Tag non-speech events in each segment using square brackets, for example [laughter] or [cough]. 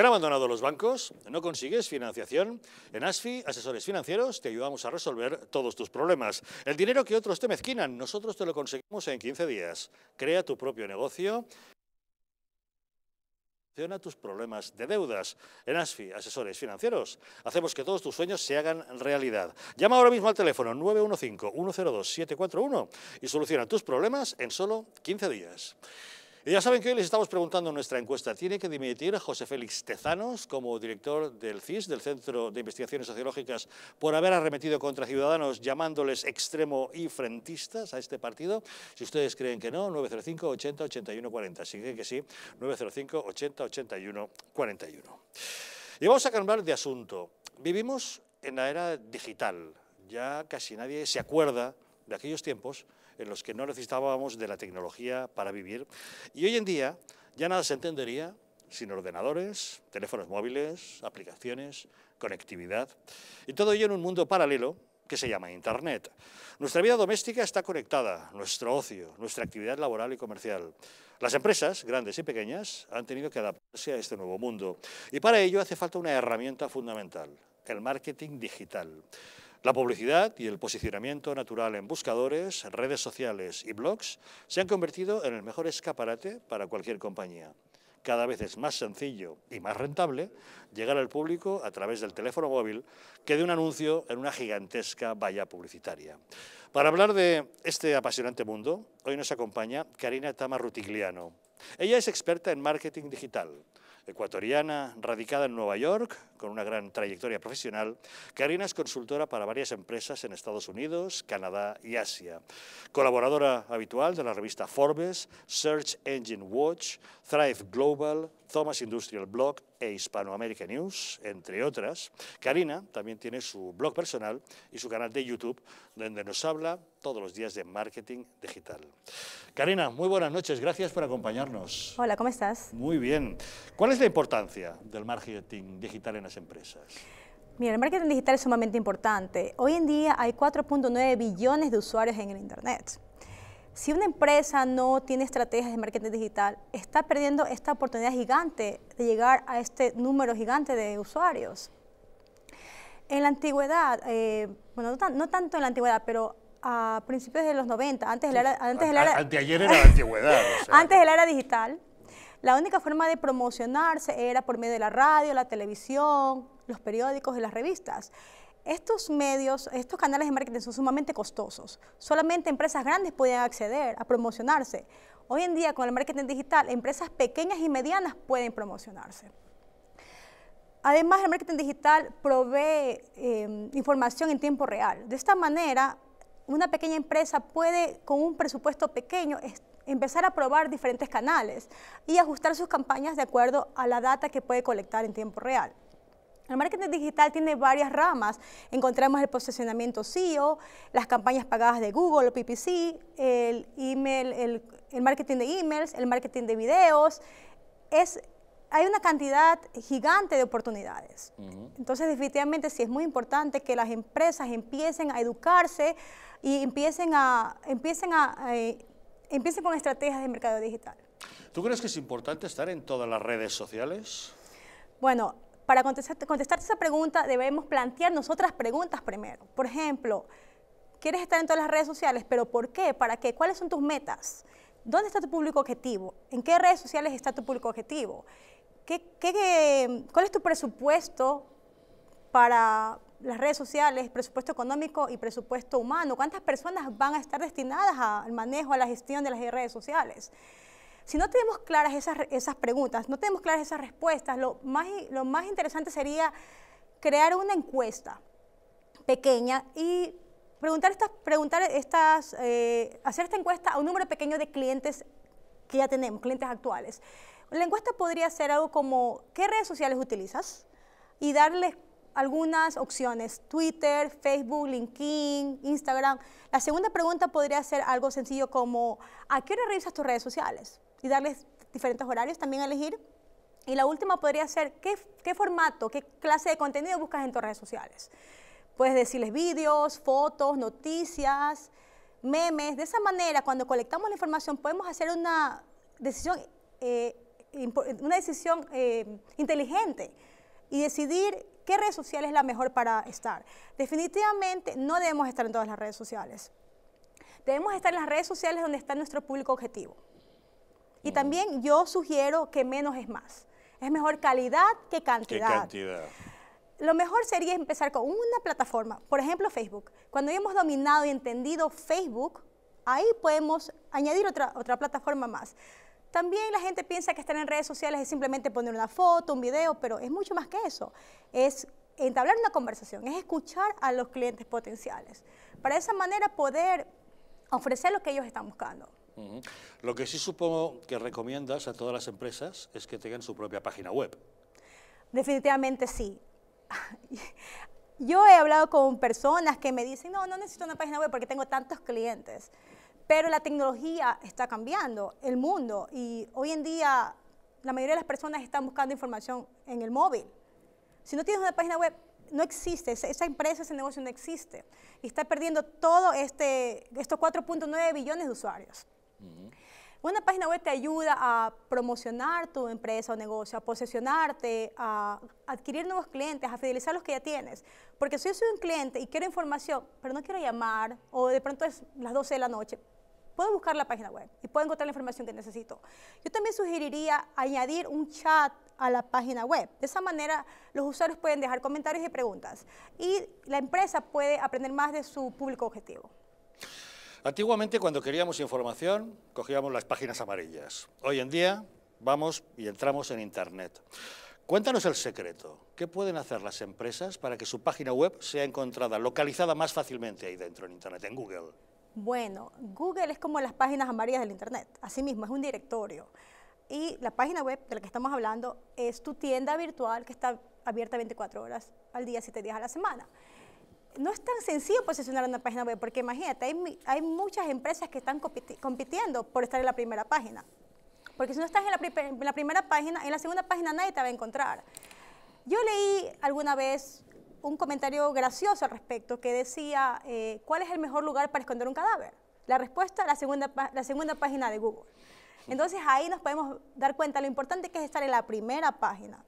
¿Te han abandonado los bancos? ¿No consigues financiación? En ASFI, Asesores Financieros, te ayudamos a resolver todos tus problemas. El dinero que otros te mezquinan, nosotros te lo conseguimos en 15 días. Crea tu propio negocio soluciona tus problemas de deudas. En ASFI, Asesores Financieros, hacemos que todos tus sueños se hagan realidad. Llama ahora mismo al teléfono 915-102-741 y soluciona tus problemas en solo 15 días. Y ya saben que hoy les estamos preguntando en nuestra encuesta, ¿tiene que dimitir José Félix Tezanos como director del CIS, del Centro de Investigaciones Sociológicas, por haber arremetido contra ciudadanos llamándoles extremo y frentistas a este partido? Si ustedes creen que no, 905 80 81 40. Si creen que sí, 905 80 81 41. Y vamos a cambiar de asunto. Vivimos en la era digital. Ya casi nadie se acuerda de aquellos tiempos en los que no necesitábamos de la tecnología para vivir. Y hoy en día ya nada se entendería sin ordenadores, teléfonos móviles, aplicaciones, conectividad. Y todo ello en un mundo paralelo que se llama Internet. Nuestra vida doméstica está conectada, nuestro ocio, nuestra actividad laboral y comercial. Las empresas, grandes y pequeñas, han tenido que adaptarse a este nuevo mundo. Y para ello hace falta una herramienta fundamental, el marketing digital. La publicidad y el posicionamiento natural en buscadores, redes sociales y blogs se han convertido en el mejor escaparate para cualquier compañía. Cada vez es más sencillo y más rentable llegar al público a través del teléfono móvil que de un anuncio en una gigantesca valla publicitaria. Para hablar de este apasionante mundo, hoy nos acompaña Karina Tama Rutigliano. Ella es experta en marketing digital, ecuatoriana radicada en Nueva York, con una gran trayectoria profesional, Karina es consultora para varias empresas en Estados Unidos, Canadá y Asia. Colaboradora habitual de la revista Forbes, Search Engine Watch, Thrive Global, Thomas Industrial Blog, e Hispanoamérica News, entre otras. Karina también tiene su blog personal y su canal de YouTube, donde nos habla todos los días de marketing digital. Karina, muy buenas noches, gracias por acompañarnos. Hola, ¿cómo estás? Muy bien. ¿Cuál es la importancia del marketing digital en las empresas? Mira, el marketing digital es sumamente importante. Hoy en día hay 4.9 billones de usuarios en el Internet si una empresa no tiene estrategias de marketing digital, está perdiendo esta oportunidad gigante de llegar a este número gigante de usuarios. En la antigüedad, eh, bueno, no, tanto en la antigüedad, pero a principios de los 90, antes del era... Antes de era la antigüedad. Antes de la era digital, la única forma de promocionarse era por medio de la radio, la televisión, los periódicos y las revistas estos medios, estos canales de marketing son sumamente costosos. Solamente empresas grandes pueden acceder a promocionarse. Hoy en día con el marketing digital, empresas pequeñas y medianas pueden promocionarse. Además, el marketing digital provee em, información en tiempo real. De esta manera, una pequeña empresa puede, con un presupuesto pequeño, empezar a probar diferentes canales y ajustar sus campañas de acuerdo a la data que puede colectar en tiempo real. El marketing digital tiene varias ramas. Encontramos el posicionamiento SEO, las campañas pagadas de Google PPC, el email, el, marketing de emails, el marketing de videos. Es hay una cantidad gigante de oportunidades. Entonces, definitivamente sí es muy importante que las empresas empiecen a educarse y empiecen a, empiecen a eh, empiecen con estrategias de mercado digital. ¿Tú crees que es importante estar en todas las redes sociales? Bueno, para contestarte, esa pregunta debemos plantearnos otras preguntas primero. Por ejemplo, ¿quieres estar en todas las redes sociales? ¿Pero por qué? ¿Para qué? ¿Cuáles son tus metas? ¿Dónde está tu público objetivo? ¿En qué redes sociales está tu público objetivo? cuál es tu presupuesto para las redes sociales, presupuesto económico y presupuesto humano? ¿Cuántas personas van a estar destinadas al manejo, a la gestión de las redes sociales? Si no tenemos claras esas, esas preguntas, no tenemos claras esas respuestas, lo más, lo más interesante sería crear una encuesta pequeña y preguntar estas, preguntar estas, eh, hacer esta encuesta a un número pequeño de clientes que ya tenemos, clientes actuales. La encuesta podría ser algo como, ¿qué redes sociales utilizas? Y darles algunas opciones, Twitter, Facebook, LinkedIn, Instagram. La segunda pregunta podría ser algo sencillo como, ¿a qué hora revisas tus redes sociales? y darles diferentes horarios también a elegir. Y la última podría ser qué, formato, qué clase de contenido buscas en tus redes sociales. Puedes decirles vídeos, fotos, noticias, memes. De esa manera, cuando colectamos la información, podemos hacer una decisión, eh, una decisión eh, inteligente y decidir qué red social es la mejor para estar. Definitivamente no debemos estar en todas las redes sociales. Debemos estar en las redes sociales donde está nuestro público objetivo. Y también yo sugiero que menos es más. Es mejor calidad que cantidad. Lo mejor sería empezar con una plataforma, por ejemplo Facebook. Cuando hayamos dominado y entendido Facebook, ahí podemos añadir otra, otra plataforma más. También la gente piensa que estar en redes sociales es simplemente poner una foto, un video, pero es mucho más que eso. Es entablar una conversación, es escuchar a los clientes potenciales. Para esa manera poder ofrecer lo que ellos están buscando. Lo que sí supongo que recomiendas a todas las empresas es que tengan su propia página web. Definitivamente sí. [laughs] Yo he hablado con personas que me dicen, no, no necesito una página web porque tengo tantos clientes. Pero la tecnología está cambiando, el mundo, y hoy en día la mayoría de las personas están buscando información en el móvil. Si no tienes una página web, no existe, esa empresa, ese negocio no existe. Y está perdiendo todo este, estos 4.9 billones de usuarios. Una página web te ayuda a promocionar tu empresa o negocio, a posesionarte, a adquirir nuevos clientes, a fidelizar los que ya tienes. Porque si yo soy un cliente y quiero información, pero no quiero llamar, o de pronto es las 12 de la noche, puedo buscar la página web y puedo encontrar la información que necesito. Yo también sugeriría añadir un chat a la página web. De esa manera los usuarios pueden dejar comentarios y preguntas y la empresa puede aprender más de su público objetivo. Antiguamente cuando queríamos información cogíamos las páginas amarillas. Hoy en día vamos y entramos en Internet. Cuéntanos el secreto. ¿Qué pueden hacer las empresas para que su página web sea encontrada, localizada más fácilmente ahí dentro en Internet, en Google? Bueno, Google es como las páginas amarillas del Internet. Asimismo, es un directorio. Y la página web de la que estamos hablando es tu tienda virtual que está abierta 24 horas al día, 7 días a la semana no es tan sencillo posicionar una página web, porque imagínate, hay, muchas empresas que están compitiendo por estar en la primera página. Porque si no estás en la, primera página, en la segunda página nadie te va a encontrar. Yo leí alguna vez un comentario gracioso al respecto que decía, eh, ¿cuál es el mejor lugar para esconder un cadáver? La respuesta, la segunda, la segunda página de Google. Entonces ahí nos podemos dar cuenta lo importante que es estar en la primera página.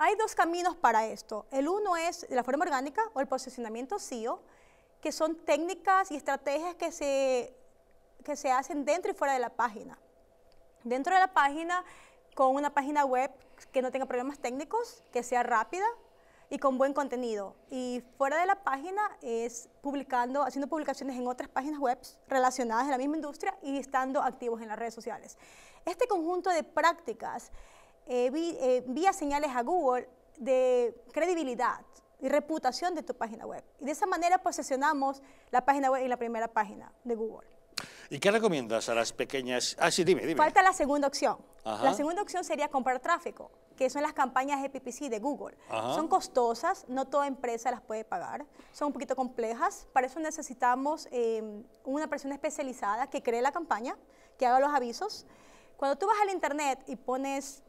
Hay dos caminos para esto. El uno es la forma orgánica o el posicionamiento SEO, que son técnicas y estrategias que se, que se hacen dentro y fuera de la página. Dentro de la página, con una página web que no tenga problemas técnicos, que sea rápida y con buen contenido. Y fuera de la página es publicando, haciendo publicaciones en otras páginas web relacionadas a la misma industria y estando activos en las redes sociales. Este conjunto de prácticas eh, eh, vía señales a Google de credibilidad y reputación de tu página web. Y de esa manera posicionamos la página web en la primera página de Google. ¿Y qué recomiendas a las pequeñas? Ah, sí, dime, dime. Falta la segunda opción. La segunda opción sería comprar tráfico, que son las campañas PPC de Google. Son costosas, no toda empresa las puede pagar, son un poquito complejas. Para eso necesitamos em, una persona especializada que cree la campaña, que haga los avisos. Cuando tú vas al internet y pones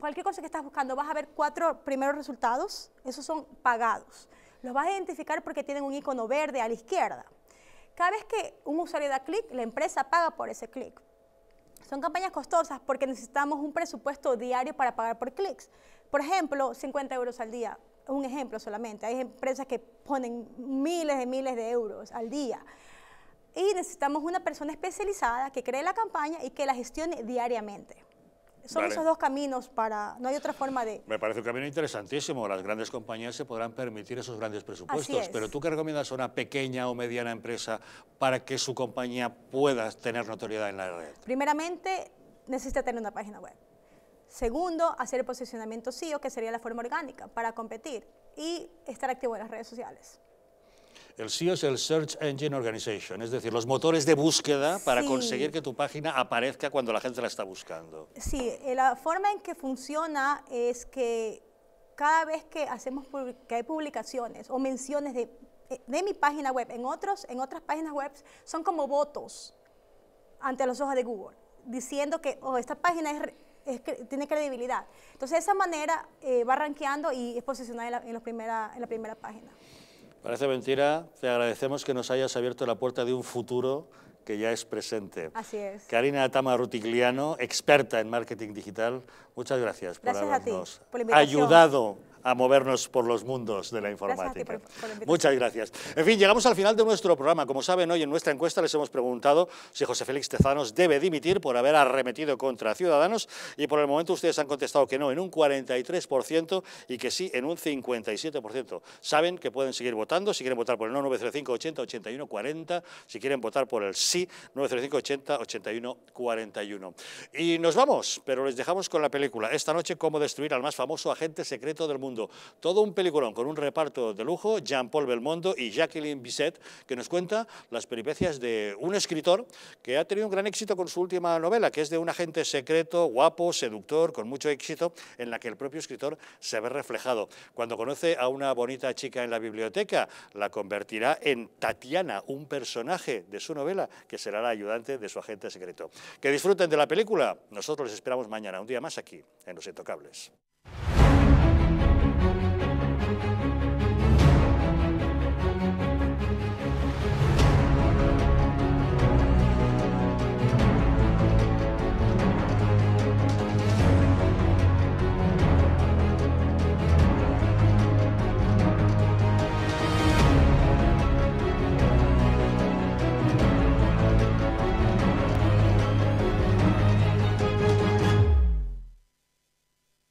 cualquier cosa que estás buscando, vas a ver cuatro primeros resultados, esos son pagados. Los vas a identificar porque tienen un icono verde a la izquierda. Cada vez que un usuario da clic, la empresa paga por ese clic. Son campañas costosas porque necesitamos un presupuesto diario para pagar por clics. Por ejemplo, 50 euros al día. un ejemplo solamente. Hay empresas que ponen miles de miles de euros al día. Y necesitamos una persona especializada que cree la campaña y que la gestione diariamente. Son esos dos caminos para... No hay otra forma de... Me parece un camino interesantísimo. Las grandes compañías se podrán permitir esos grandes presupuestos. Pero tú qué recomiendas a una pequeña o mediana empresa para que su compañía pueda tener notoriedad en la red? Primeramente, necesita tener una página web. Segundo, hacer el posicionamiento SEO, que sería la forma orgánica para competir y estar activo en las redes sociales. El SEO es el Search Engine Organization, es decir, los motores de búsqueda para conseguir que tu página aparezca cuando la gente la está buscando. Sí, eh, la forma en que funciona es que cada vez que hacemos que hay publicaciones o menciones de, eh, de mi página web en otros en otras páginas web son como votos ante los ojos de Google, diciendo que oh, esta página es tiene credibilidad. Entonces, de esa manera eh, va rankeando y es posicionada en la primera, en la primera página. Parece mentira, te agradecemos que nos hayas abierto la puerta de un futuro que ya es presente. Así es. Karina Atama Rutigliano, experta en marketing digital, muchas gracias, por habernos ayudado a movernos por los mundos de la informática. Muchas gracias. En fin, llegamos al final de nuestro programa. Como saben, hoy en nuestra encuesta les hemos preguntado si José Félix Tezanos debe dimitir por haber arremetido contra Ciudadanos y por el momento ustedes han contestado que no en un 43% y que sí en un 57%. Saben que pueden seguir votando, si quieren votar por el no 905 80 81 40, si quieren votar por el sí 905 80 81 41. Y nos vamos, pero les dejamos con la película. Esta noche, cómo destruir al más famoso agente secreto del mundo todo un peliculón con un reparto de lujo, Jean-Paul Belmondo y Jacqueline Bisset, que nos cuenta las peripecias de un escritor que ha tenido un gran éxito con su última novela, que es de un agente secreto, guapo, seductor, con mucho éxito, en la que el propio escritor se ve reflejado. Cuando conoce a una bonita chica en la biblioteca, la convertirá en Tatiana, un personaje de su novela que será la ayudante de su agente secreto. Que disfruten de la película. Nosotros les esperamos mañana, un día más aquí, en Los Intocables.